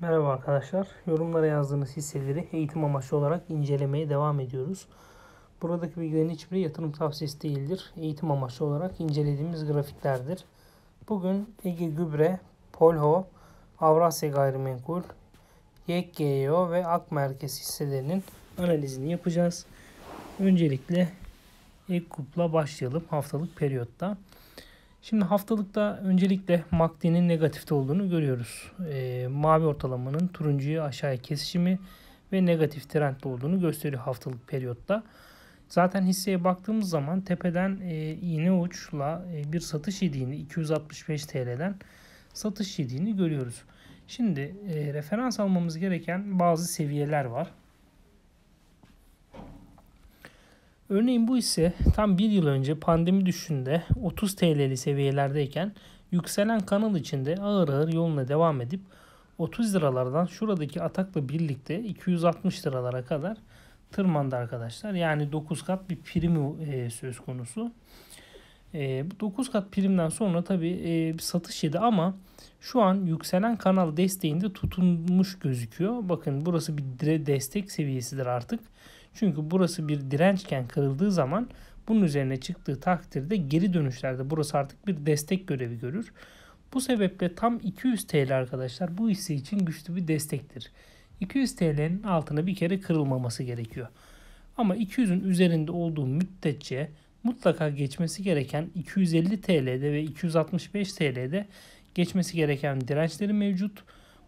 Merhaba arkadaşlar. Yorumlara yazdığınız hisseleri eğitim amaçlı olarak incelemeye devam ediyoruz. Buradaki bilgilerin hiçbiri yatırım tavsiyesi değildir. Eğitim amaçlı olarak incelediğimiz grafiklerdir. Bugün Ege Gübre, Polho, Avrasya Gayrimenkul, YKEO ve Ak Merkez hisselerinin analizini yapacağız. Öncelikle ilk kupla başlayalım haftalık periyotta. Şimdi haftalıkta öncelikle MACD'nin negatifte olduğunu görüyoruz. E, mavi ortalamanın turuncuyu aşağıya kesişimi ve negatif trendli olduğunu gösteriyor haftalık periyotta. Zaten hisseye baktığımız zaman tepeden e, iğne uçla e, bir satış yediğini 265 TL'den satış yediğini görüyoruz. Şimdi e, referans almamız gereken bazı seviyeler var. Örneğin bu ise tam bir yıl önce pandemi düşünde 30 TL'li seviyelerdeyken yükselen kanal içinde ağır ağır yoluna devam edip 30 liralardan şuradaki atakla birlikte 260 liralara kadar tırmandı arkadaşlar. Yani 9 kat bir prim e, söz konusu. E, 9 kat primden sonra tabii e, bir satış yedi ama şu an yükselen kanal desteğinde tutunmuş gözüküyor. Bakın burası bir destek seviyesidir artık. Çünkü burası bir dirençken kırıldığı zaman bunun üzerine çıktığı takdirde geri dönüşlerde burası artık bir destek görevi görür. Bu sebeple tam 200 TL arkadaşlar bu hisse için güçlü bir destektir. 200 TL'nin altına bir kere kırılmaması gerekiyor. Ama 200'ün üzerinde olduğu müddetçe mutlaka geçmesi gereken 250 TL'de ve 265 TL'de geçmesi gereken dirençleri mevcut.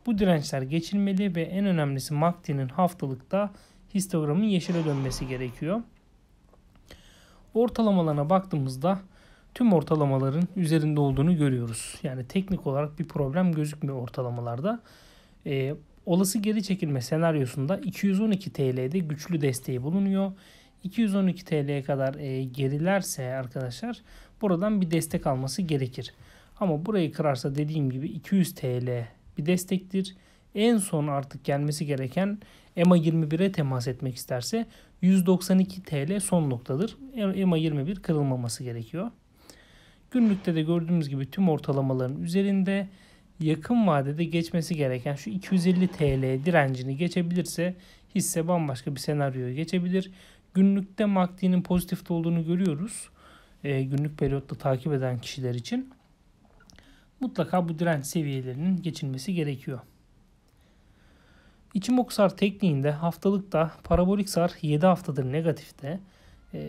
Bu dirençler geçilmeli ve en önemlisi MACD'nin haftalıkta histogramın yeşile dönmesi gerekiyor. Ortalamalarına baktığımızda tüm ortalamaların üzerinde olduğunu görüyoruz. Yani teknik olarak bir problem gözükmüyor ortalamalarda. Ee, olası geri çekilme senaryosunda 212 TL'de güçlü desteği bulunuyor. 212 TL'ye kadar e, gerilerse arkadaşlar buradan bir destek alması gerekir. Ama burayı kırarsa dediğim gibi 200 TL bir destektir en son artık gelmesi gereken EMA 21'e temas etmek isterse 192 TL son noktadır. EMA 21 kırılmaması gerekiyor. Günlükte de gördüğümüz gibi tüm ortalamaların üzerinde yakın vadede geçmesi gereken şu 250 TL direncini geçebilirse hisse bambaşka bir senaryoya geçebilir. Günlükte MACD'nin pozitifte olduğunu görüyoruz. E, günlük periyotta takip eden kişiler için mutlaka bu direnç seviyelerinin geçilmesi gerekiyor. İçimok sar tekniğinde haftalıkta parabolik sar 7 haftadır negatifte.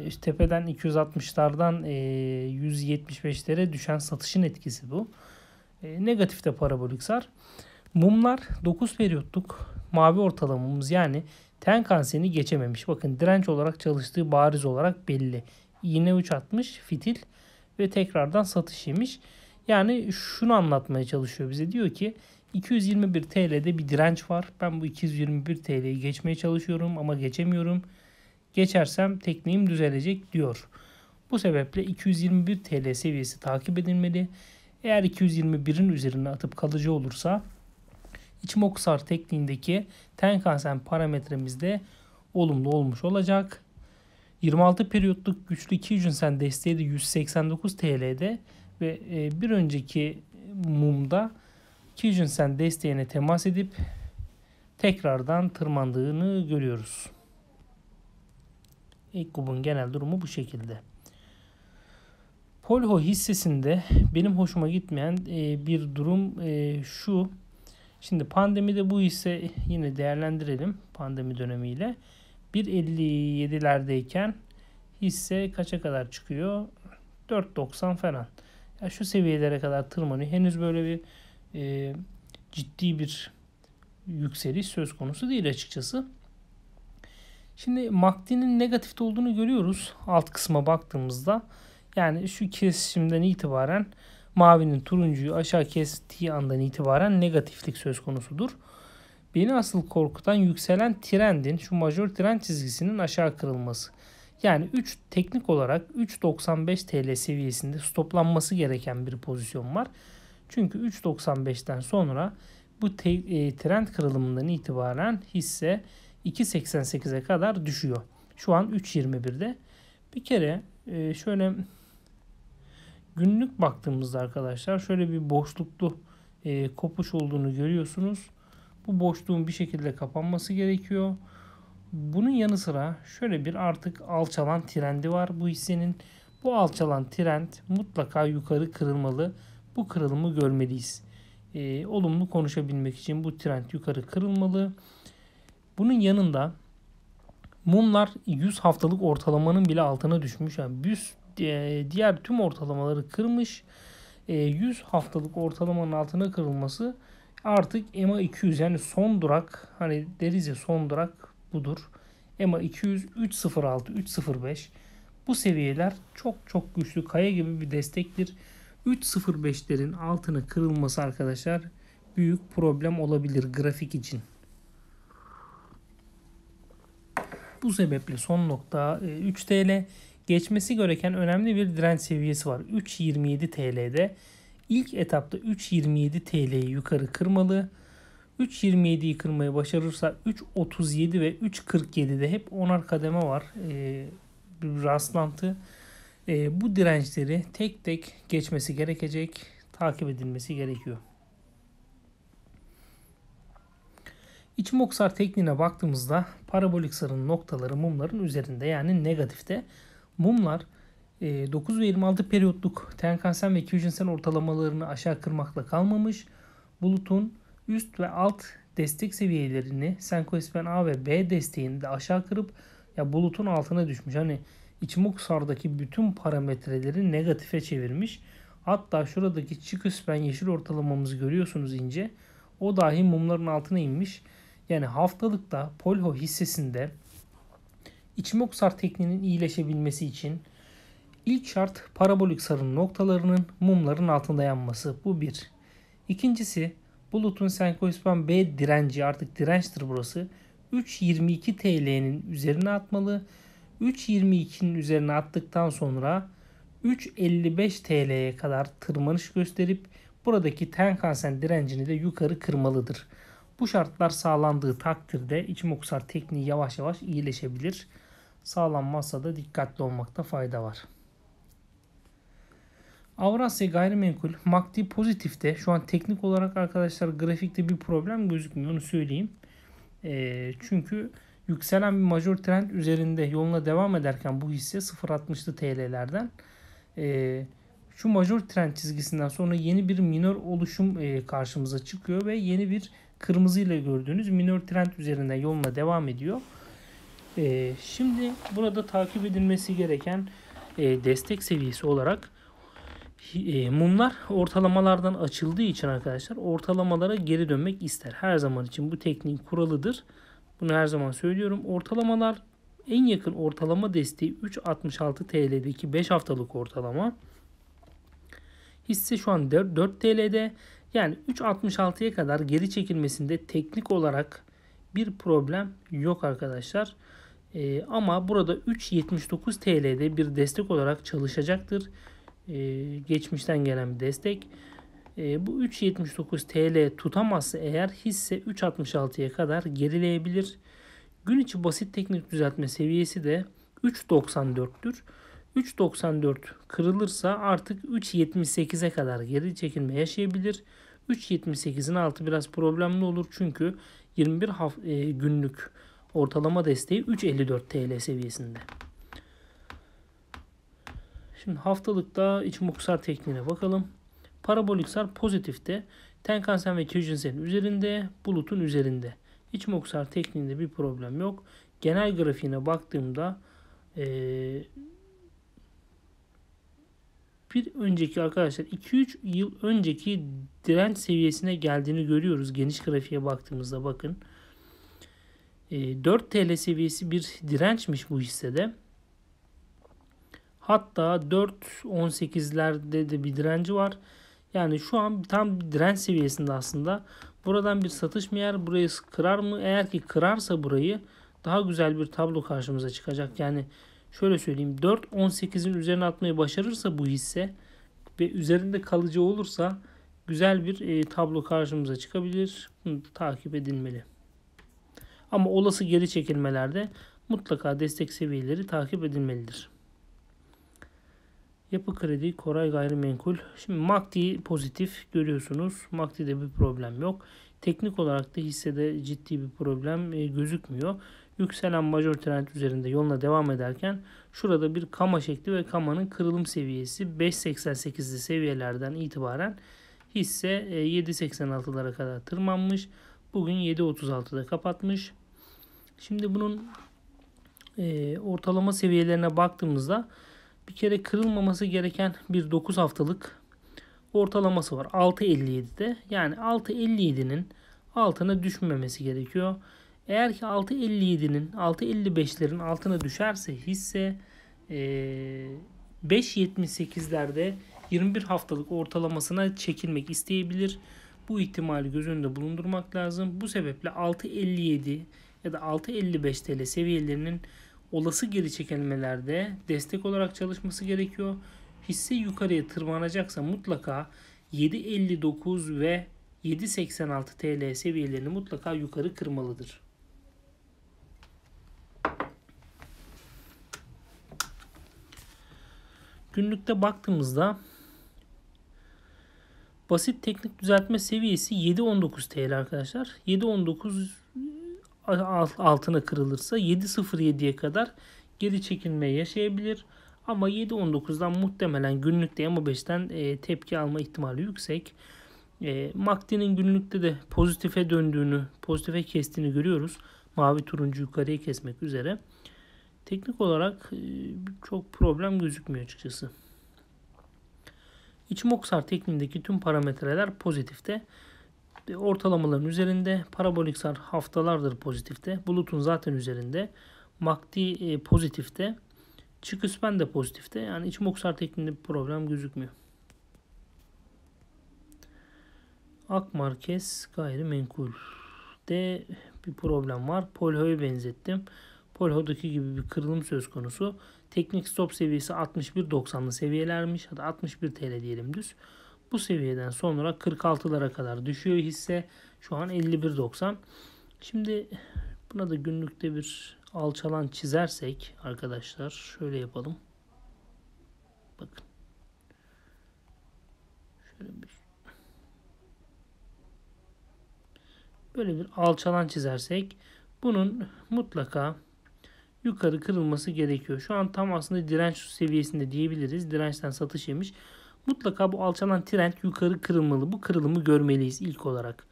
İşte tepeden 260'lardan 175'lere e, düşen satışın etkisi bu. E, negatifte parabolik sar. Mumlar 9 periyotluk mavi ortalamamız yani ten kansini geçememiş. Bakın direnç olarak çalıştığı bariz olarak belli. İğne 3 fitil ve tekrardan satış yemiş. Yani şunu anlatmaya çalışıyor bize diyor ki 221 TL'de bir direnç var. Ben bu 221 TL'yi geçmeye çalışıyorum ama geçemiyorum. Geçersem tekniğim düzelecek diyor. Bu sebeple 221 TL seviyesi takip edilmeli. Eğer 221'in üzerine atıp kalıcı olursa İçmoksar tekniğindeki Tenkan de olumlu olmuş olacak. 26 periyotluk güçlü 2 sen desteği de 189 TL'de ve e, bir önceki mumda Kijinsen desteğine temas edip tekrardan tırmandığını görüyoruz. Ekkub'un genel durumu bu şekilde. Polho hissesinde benim hoşuma gitmeyen e, bir durum e, şu. Şimdi pandemide bu hisse yine değerlendirelim pandemi dönemiyle. 1.57'lerdeyken hisse kaça kadar çıkıyor? 4.90 falan. Ya şu seviyelere kadar tırmanıyor. Henüz böyle bir e, ciddi bir yükseliş söz konusu değil açıkçası. Şimdi MACD'nin negatifte olduğunu görüyoruz alt kısma baktığımızda. Yani şu kesişimden itibaren mavinin turuncuyu aşağı kestiği andan itibaren negatiflik söz konusudur. Beni asıl korkutan yükselen trendin şu majör trend çizgisinin aşağı kırılması. Yani 3 teknik olarak 3.95 TL seviyesinde stoplanması gereken bir pozisyon var. Çünkü 3.95'ten sonra bu te, e, trend kırılımından itibaren hisse 2.88'e kadar düşüyor. Şu an 3.21'de. Bir kere e, şöyle günlük baktığımızda arkadaşlar şöyle bir boşluklu e, kopuş olduğunu görüyorsunuz. Bu boşluğun bir şekilde kapanması gerekiyor. Bunun yanı sıra şöyle bir artık alçalan trendi var bu hissenin. Bu alçalan trend mutlaka yukarı kırılmalı bu kırılımı görmeliyiz. E, olumlu konuşabilmek için bu trend yukarı kırılmalı. Bunun yanında mumlar 100 haftalık ortalamanın bile altına düşmüş. Yani 100 e, diğer tüm ortalamaları kırmış. E, 100 haftalık ortalamanın altına kırılması artık EMA 200 yani son durak hani deriz ya son durak budur. EMA 200 306 305 bu seviyeler çok çok güçlü kaya gibi bir destektir. 3.05'lerin altına kırılması arkadaşlar büyük problem olabilir grafik için. Bu sebeple son nokta 3 e, TL geçmesi gereken önemli bir direnç seviyesi var. 3.27 TL'de ilk etapta 3.27 TL'yi yukarı kırmalı. 3.27'yi kırmayı başarırsa 3.37 ve 3.47'de hep onar kademe var. Ee, bir rastlantı. E, bu dirençleri tek tek geçmesi gerekecek, takip edilmesi gerekiyor. İç moksar tekniğine baktığımızda parabolik sarının noktaları mumların üzerinde yani negatifte. Mumlar 9 e, ve 26 periyotluk Tenkansen ve Kyujinsen ortalamalarını aşağı kırmakla kalmamış. Bulutun üst ve alt destek seviyelerini Senkoispen A ve B desteğinde aşağı kırıp ya bulutun altına düşmüş. Hani İçmoksar'daki bütün parametreleri negatife çevirmiş. Hatta şuradaki çıkış ben yeşil ortalamamızı görüyorsunuz ince. O dahi mumların altına inmiş. Yani haftalıkta Polho hissesinde İçmoksar tekniğinin iyileşebilmesi için ilk şart parabolik sarın noktalarının mumların altında yanması. Bu bir. İkincisi bulutun Senkoispan B direnci artık dirençtir burası. 3.22 TL'nin üzerine atmalı 3.22'nin üzerine attıktan sonra 3.55 TL'ye kadar tırmanış gösterip buradaki tenkan direncini de yukarı kırmalıdır. Bu şartlar sağlandığı takdirde içimoksar tekniği yavaş yavaş iyileşebilir. Sağlanmazsa da dikkatli olmakta fayda var. Avrasya gayrimenkul MACD pozitifte şu an teknik olarak arkadaşlar grafikte bir problem gözükmüyor onu söyleyeyim. E, çünkü yükselen bir major trend üzerinde yoluna devam ederken bu hisse 0.60'lı TL'lerden e, şu major trend çizgisinden sonra yeni bir minor oluşum e, karşımıza çıkıyor ve yeni bir kırmızı ile gördüğünüz minor trend üzerinde yoluna devam ediyor. E, şimdi burada takip edilmesi gereken e, destek seviyesi olarak e, mumlar ortalamalardan açıldığı için arkadaşlar ortalamalara geri dönmek ister. Her zaman için bu tekniğin kuralıdır. Bunu her zaman söylüyorum. Ortalamalar en yakın ortalama desteği 3.66 TL'deki 5 haftalık ortalama. Hisse şu an 4, 4 TL'de. Yani 3.66'ya kadar geri çekilmesinde teknik olarak bir problem yok arkadaşlar. Ee, ama burada 3.79 TL'de bir destek olarak çalışacaktır. Ee, geçmişten gelen bir destek. E, bu 3.79 TL tutamazsa eğer hisse 3.66'ya kadar gerileyebilir. Gün içi basit teknik düzeltme seviyesi de 3.94'tür. 3.94 kırılırsa artık 3.78'e kadar geri çekilme yaşayabilir. 3.78'in altı biraz problemli olur çünkü 21 hafta, e, günlük ortalama desteği 3.54 TL seviyesinde. Şimdi haftalıkta iç muksar tekniğine bakalım. Parabolik sar pozitifte. Tenkansen ve Kijinsen üzerinde. Bulut'un üzerinde. İç moksar tekniğinde bir problem yok. Genel grafiğine baktığımda ee, bir önceki arkadaşlar 2-3 yıl önceki direnç seviyesine geldiğini görüyoruz. Geniş grafiğe baktığımızda bakın. 4 e, TL seviyesi bir dirençmiş bu hissede. Hatta 4.18'lerde de bir direnci var. Yani şu an tam direnç seviyesinde aslında. Buradan bir satış mı yer? Burayı kırar mı? Eğer ki kırarsa burayı daha güzel bir tablo karşımıza çıkacak. Yani şöyle söyleyeyim 4.18'in üzerine atmayı başarırsa bu hisse ve üzerinde kalıcı olursa güzel bir e, tablo karşımıza çıkabilir. Bunu takip edilmeli. Ama olası geri çekilmelerde mutlaka destek seviyeleri takip edilmelidir. Yapı Kredi, Koray Gayrimenkul. Şimdi makti pozitif görüyorsunuz. MACD'de bir problem yok. Teknik olarak da hissede ciddi bir problem e, gözükmüyor. Yükselen major trend üzerinde yoluna devam ederken şurada bir kama şekli ve kamanın kırılım seviyesi 5.88'li seviyelerden itibaren hisse 7.86'lara e, kadar tırmanmış. Bugün 7.36'da kapatmış. Şimdi bunun e, ortalama seviyelerine baktığımızda bir kere kırılmaması gereken bir 9 haftalık ortalaması var. 6.57'de yani 6.57'nin altına düşmemesi gerekiyor. Eğer ki 6.57'nin 6.55'lerin altına düşerse hisse e, 5.78'lerde 21 haftalık ortalamasına çekilmek isteyebilir. Bu ihtimali göz önünde bulundurmak lazım. Bu sebeple 6.57 ya da 6.55 TL seviyelerinin olası geri çekilmelerde destek olarak çalışması gerekiyor. Hisse yukarıya tırmanacaksa mutlaka 7.59 ve 7.86 TL seviyelerini mutlaka yukarı kırmalıdır. Günlükte baktığımızda basit teknik düzeltme seviyesi 7.19 TL arkadaşlar. 7.19 altına kırılırsa 7.07'ye kadar geri çekilmeye yaşayabilir. Ama 7.19'dan muhtemelen günlükte EMA5'ten e, tepki alma ihtimali yüksek. E, MACD'nin günlükte de pozitife döndüğünü, pozitife kestiğini görüyoruz. Mavi turuncu yukarıya kesmek üzere. Teknik olarak e, çok problem gözükmüyor açıkçası. İçmoksar tekniğindeki tüm parametreler pozitifte. Ee, ortalamaların üzerinde. Parabolik sar haftalardır pozitifte. Bulut'un zaten üzerinde. MACD e, pozitifte, çıkış ben de pozitifte. Yani iç moksar tekniğinde bir problem gözükmüyor. Ak Markes gayrimenkul de bir problem var. Polho'yu benzettim. Polho'daki gibi bir kırılım söz konusu. Teknik stop seviyesi 61.90'lı seviyelermiş. hatta 61 TL diyelim düz. Bu seviyeden sonra 46'lara kadar düşüyor hisse. Şu an 51.90. Şimdi buna da günlükte bir alçalan çizersek arkadaşlar şöyle yapalım. Bakın. Şöyle bir böyle bir alçalan çizersek bunun mutlaka yukarı kırılması gerekiyor. Şu an tam aslında direnç seviyesinde diyebiliriz. Dirençten satış yemiş. Mutlaka bu alçalan trend yukarı kırılmalı. Bu kırılımı görmeliyiz ilk olarak.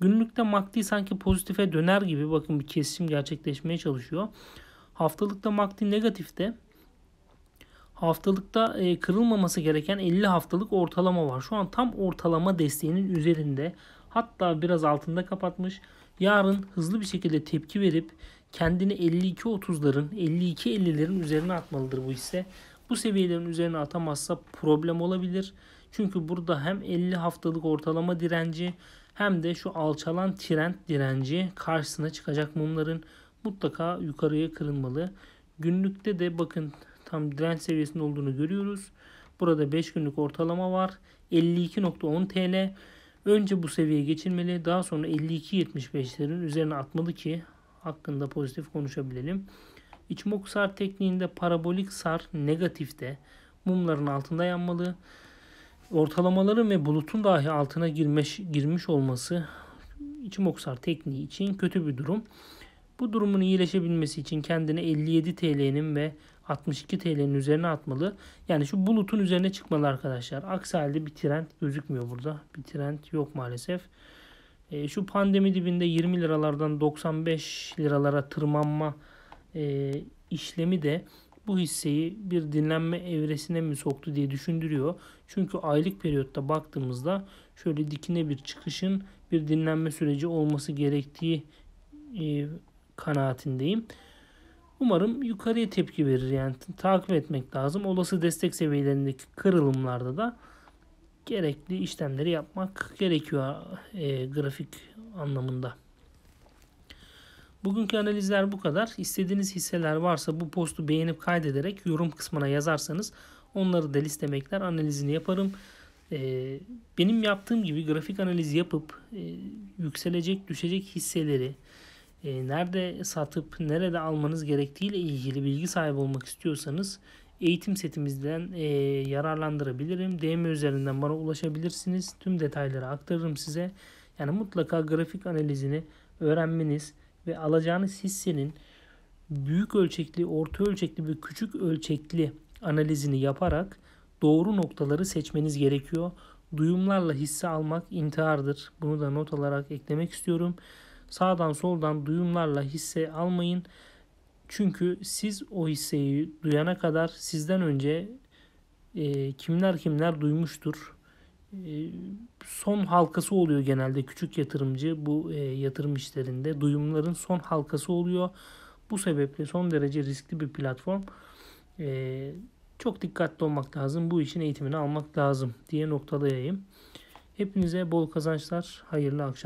Günlükte MACD sanki pozitife döner gibi bakın bir kesim gerçekleşmeye çalışıyor. Haftalıkta MACD negatifte. Haftalıkta e, kırılmaması gereken 50 haftalık ortalama var. Şu an tam ortalama desteğinin üzerinde. Hatta biraz altında kapatmış. Yarın hızlı bir şekilde tepki verip kendini 52-30'ların, 52-50'lerin üzerine atmalıdır bu hisse. Bu seviyelerin üzerine atamazsa problem olabilir. Çünkü burada hem 50 haftalık ortalama direnci hem de şu alçalan trend direnci karşısına çıkacak mumların mutlaka yukarıya kırılmalı. Günlükte de bakın tam direnç seviyesinde olduğunu görüyoruz. Burada 5 günlük ortalama var. 52.10 TL. Önce bu seviyeye geçilmeli. Daha sonra 52.75'lerin üzerine atmalı ki hakkında pozitif konuşabilelim. İçmok sar tekniğinde parabolik sar negatifte mumların altında yanmalı. Ortalamaların ve bulutun dahi altına girmiş, girmiş olması içmok sar tekniği için kötü bir durum. Bu durumun iyileşebilmesi için kendini 57 TL'nin ve 62 TL'nin üzerine atmalı. Yani şu bulutun üzerine çıkmalı arkadaşlar. Aksi halde bir trend gözükmüyor burada. Bir trend yok maalesef. E, şu pandemi dibinde 20 liralardan 95 liralara tırmanma e, işlemi de bu hisseyi bir dinlenme evresine mi soktu diye düşündürüyor. Çünkü aylık periyotta baktığımızda şöyle dikine bir çıkışın bir dinlenme süreci olması gerektiği e, kanaatindeyim. Umarım yukarıya tepki verir yani takip etmek lazım. Olası destek seviyelerindeki kırılımlarda da gerekli işlemleri yapmak gerekiyor e, grafik anlamında. Bugünkü analizler bu kadar. İstediğiniz hisseler varsa bu postu beğenip kaydederek yorum kısmına yazarsanız onları da listemekler analizini yaparım. Ee, benim yaptığım gibi grafik analiz yapıp e, yükselecek düşecek hisseleri e, nerede satıp nerede almanız gerektiğiyle ilgili bilgi sahibi olmak istiyorsanız eğitim setimizden e, yararlandırabilirim. DM üzerinden bana ulaşabilirsiniz. Tüm detayları aktarırım size. Yani mutlaka grafik analizini öğrenmeniz ve alacağınız hissenin büyük ölçekli, orta ölçekli ve küçük ölçekli analizini yaparak doğru noktaları seçmeniz gerekiyor. Duyumlarla hisse almak intihardır. Bunu da not olarak eklemek istiyorum. Sağdan soldan duyumlarla hisse almayın. Çünkü siz o hisseyi duyana kadar sizden önce e, kimler kimler duymuştur ee, son halkası oluyor genelde küçük yatırımcı bu e, yatırım işlerinde duyumların son halkası oluyor. Bu sebeple son derece riskli bir platform. Ee, çok dikkatli olmak lazım. Bu işin eğitimini almak lazım diye noktalayayım. Hepinize bol kazançlar, hayırlı akşamlar.